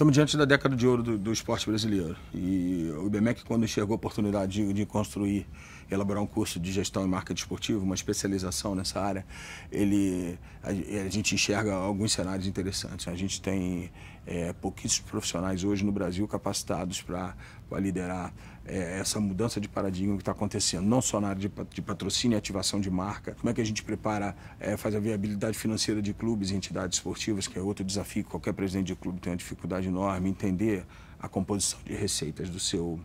Estamos diante da década de ouro do, do esporte brasileiro. E o IBMEC, quando enxergou a oportunidade de, de construir, elaborar um curso de gestão e marketing esportivo, uma especialização nessa área, ele, a, a gente enxerga alguns cenários interessantes. A gente tem é, pouquíssimos profissionais hoje no Brasil capacitados para liderar é, essa mudança de paradigma que está acontecendo, não só na área de, de, patrocínio e ativação de marca, como é que a gente prepara, é, faz a viabilidade financeira de clubes e entidades esportivas, que é outro desafio que qualquer presidente de clube tem uma dificuldade enorme, entender a composição de receitas do seu,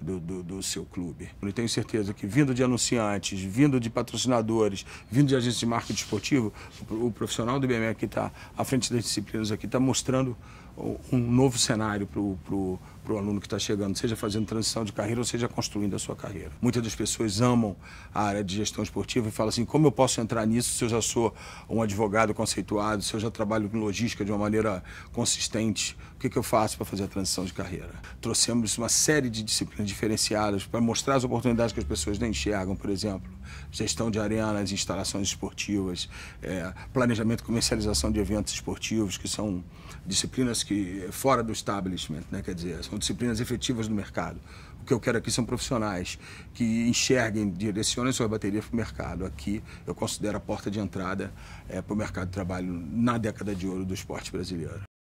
do, do, do, seu clube. Eu tenho certeza que, vindo de anunciantes, vindo de patrocinadores, vindo de agentes de marketing esportivo, o, o profissional do BME que está à frente das disciplinas aqui está mostrando um novo cenário para o aluno que está chegando, seja fazendo transição de carreira ou seja construindo a sua carreira. Muitas das pessoas amam a área de gestão esportiva e falam assim: como eu posso entrar nisso se eu já sou um advogado conceituado, se eu já trabalho com logística de uma maneira consistente? O que, que eu faço para fazer a transição de carreira? Trouxemos uma série de disciplinas diferenciadas para mostrar as oportunidades que as pessoas não enxergam, por exemplo, gestão de arenas, instalações esportivas, é, planejamento e comercialização de eventos esportivos, que são disciplinas que que é fora do establishment, né? quer dizer, são disciplinas efetivas do mercado. O que eu quero aqui são profissionais que enxerguem, direcionem sua bateria para o mercado. Aqui eu considero a porta de entrada é, para o mercado de trabalho na década de ouro do esporte brasileiro.